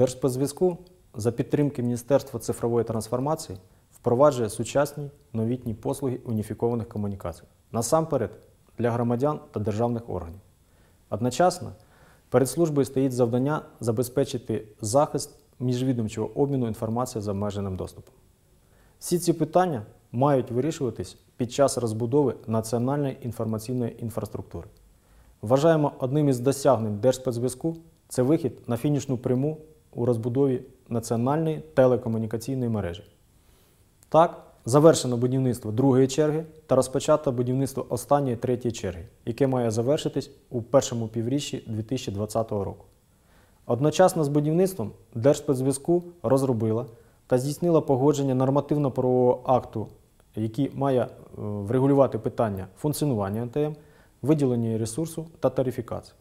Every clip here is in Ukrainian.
Держспецзв'язку за підтримки Міністерства цифрової трансформації впроваджує сучасні новітні послуги уніфікованих комунікацій насамперед для громадян та державних органів. Одночасно перед службою стоїть завдання забезпечити захист міжвідомчого обміну інформацією з обмеженим доступом. Всі ці питання мають вирішуватись під час розбудови національної інформаційної інфраструктури. Вважаємо одним із досягнень Держспецзв'язку це вихід на фінішну пряму у розбудові національної телекомунікаційної мережі. Так, завершено будівництво другої черги та розпочато будівництво останньої третьої черги, яке має завершитись у першому півріччі 2020 року. Одночасно з будівництвом Держспецзв'язку розробила та здійснила погодження нормативно-правового акту, який має е, врегулювати питання функціонування НТМ, виділення ресурсу та тарифікації.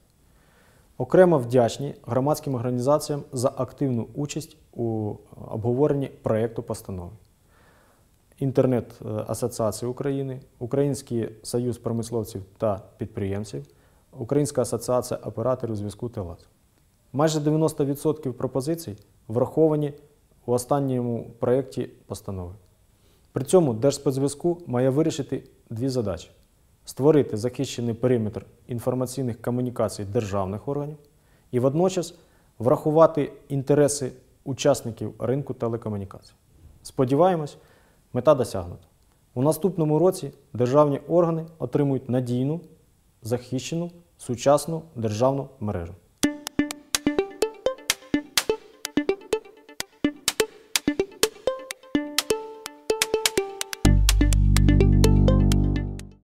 Окремо вдячні громадським організаціям за активну участь у обговоренні проєкту постанови. Інтернет-Асоціації е, України, Український Союз промисловців та підприємців, Українська асоціація операторів зв'язку ТЕЛАС. Майже 90% пропозицій враховані у останньому проєкті постанови. При цьому Держспецзв'язку має вирішити дві задачі створити захищений периметр інформаційних комунікацій державних органів і водночас врахувати інтереси учасників ринку телекомунікацій. Сподіваємось, мета досягнута. У наступному році державні органи отримують надійну, захищену, сучасну державну мережу.